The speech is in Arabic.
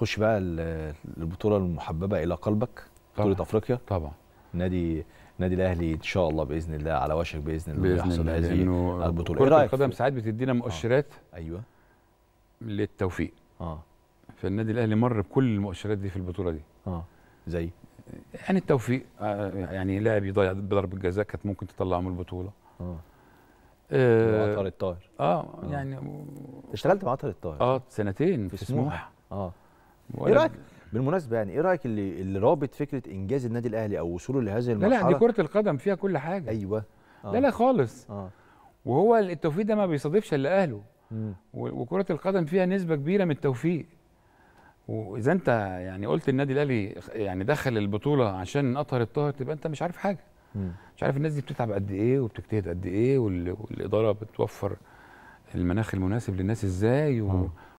خش بقى البطوله المحببه الى قلبك بطوله افريقيا طبعا نادي النادي الاهلي ان شاء الله باذن الله على وشك باذن الله باذن يحصل هذه البطوله كره إيه القدم ساعات بتدينا آه. مؤشرات آه. ايوه للتوفيق اه فالنادي الاهلي مر بكل المؤشرات دي في البطوله دي اه زي يعني التوفيق آه يعني لاعب يضيع بضربه جزاء كانت ممكن تطلعه من البطوله اه, آه، عطر الطاهر آه،, اه يعني اشتغلت مع عطر الطاهر اه سنتين في, في سموحه اه ايه رايك بالمناسبه يعني ايه رايك اللي اللي رابط فكره انجاز النادي الاهلي او وصوله لهذه المرحله لا لا دي كره القدم فيها كل حاجه ايوه آه. لا لا خالص آه. وهو التوفيق ده ما بيصادفش الا اهله وكره القدم فيها نسبه كبيره من التوفيق واذا انت يعني قلت النادي الاهلي يعني دخل البطوله عشان اطهر الطاهر تبقى انت مش عارف حاجه مش عارف الناس دي بتتعب قد ايه وبتجتهد قد ايه والاداره بتوفر المناخ المناسب للناس ازاي و... آه.